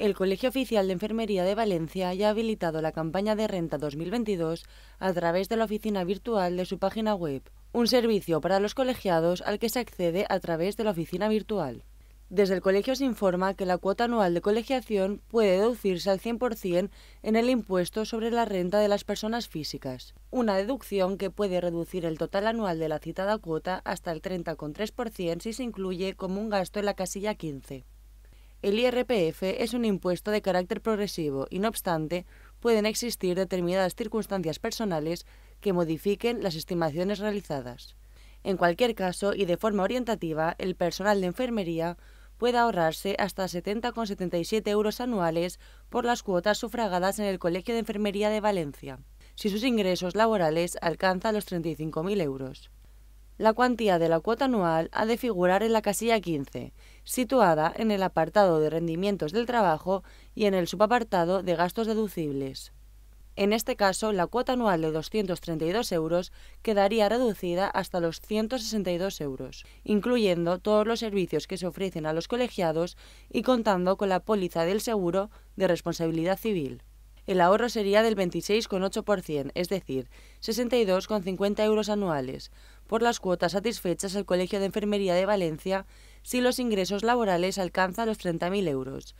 El Colegio Oficial de Enfermería de Valencia ya ha habilitado la campaña de renta 2022 a través de la oficina virtual de su página web, un servicio para los colegiados al que se accede a través de la oficina virtual. Desde el colegio se informa que la cuota anual de colegiación puede deducirse al 100% en el impuesto sobre la renta de las personas físicas, una deducción que puede reducir el total anual de la citada cuota hasta el 30,3% si se incluye como un gasto en la casilla 15. El IRPF es un impuesto de carácter progresivo y, no obstante, pueden existir determinadas circunstancias personales que modifiquen las estimaciones realizadas. En cualquier caso y de forma orientativa, el personal de enfermería puede ahorrarse hasta 70,77 euros anuales por las cuotas sufragadas en el Colegio de Enfermería de Valencia, si sus ingresos laborales alcanzan los 35.000 euros. La cuantía de la cuota anual ha de figurar en la casilla 15, situada en el apartado de rendimientos del trabajo y en el subapartado de gastos deducibles. En este caso, la cuota anual de 232 euros quedaría reducida hasta los 162 euros, incluyendo todos los servicios que se ofrecen a los colegiados y contando con la póliza del seguro de responsabilidad civil el ahorro sería del 26,8%, es decir, 62,50 euros anuales. Por las cuotas satisfechas, al Colegio de Enfermería de Valencia, si los ingresos laborales alcanzan los 30.000 euros,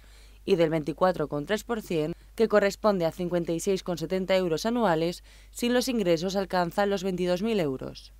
y del 24,3%, que corresponde a 56,70 euros anuales, si los ingresos alcanzan los 22.000 euros.